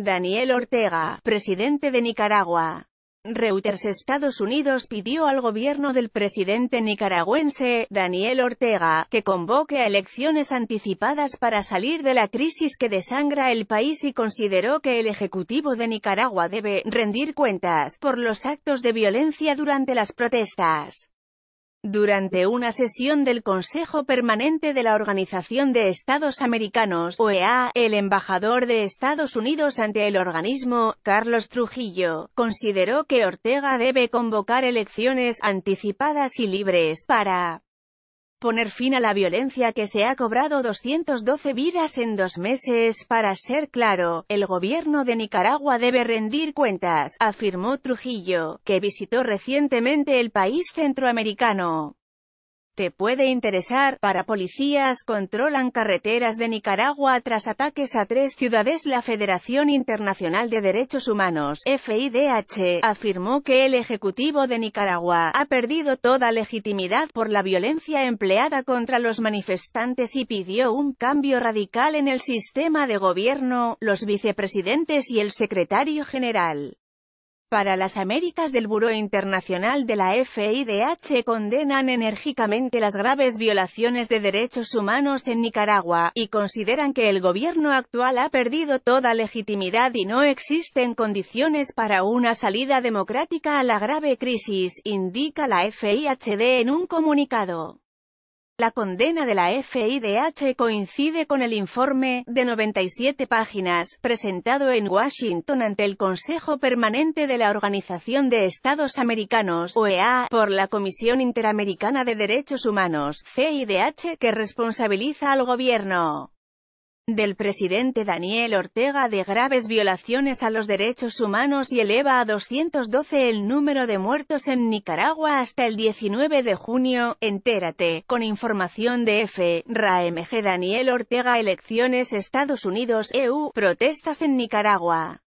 Daniel Ortega, presidente de Nicaragua. Reuters Estados Unidos pidió al gobierno del presidente nicaragüense, Daniel Ortega, que convoque a elecciones anticipadas para salir de la crisis que desangra el país y consideró que el Ejecutivo de Nicaragua debe «rendir cuentas» por los actos de violencia durante las protestas. Durante una sesión del Consejo Permanente de la Organización de Estados Americanos, OEA, el embajador de Estados Unidos ante el organismo, Carlos Trujillo, consideró que Ortega debe convocar elecciones anticipadas y libres para poner fin a la violencia que se ha cobrado 212 vidas en dos meses. Para ser claro, el gobierno de Nicaragua debe rendir cuentas, afirmó Trujillo, que visitó recientemente el país centroamericano. Te puede interesar, para policías controlan carreteras de Nicaragua tras ataques a tres ciudades. La Federación Internacional de Derechos Humanos, FIDH, afirmó que el Ejecutivo de Nicaragua ha perdido toda legitimidad por la violencia empleada contra los manifestantes y pidió un cambio radical en el sistema de gobierno, los vicepresidentes y el secretario general para las Américas del Buró Internacional de la FIDH condenan enérgicamente las graves violaciones de derechos humanos en Nicaragua, y consideran que el gobierno actual ha perdido toda legitimidad y no existen condiciones para una salida democrática a la grave crisis, indica la FIHD en un comunicado. La condena de la FIDH coincide con el informe, de 97 páginas, presentado en Washington ante el Consejo Permanente de la Organización de Estados Americanos, OEA, por la Comisión Interamericana de Derechos Humanos, CIDH, que responsabiliza al gobierno del presidente Daniel Ortega de graves violaciones a los derechos humanos y eleva a 212 el número de muertos en Nicaragua hasta el 19 de junio. Entérate, con información de F. RAMG Daniel Ortega Elecciones Estados Unidos EU, protestas en Nicaragua.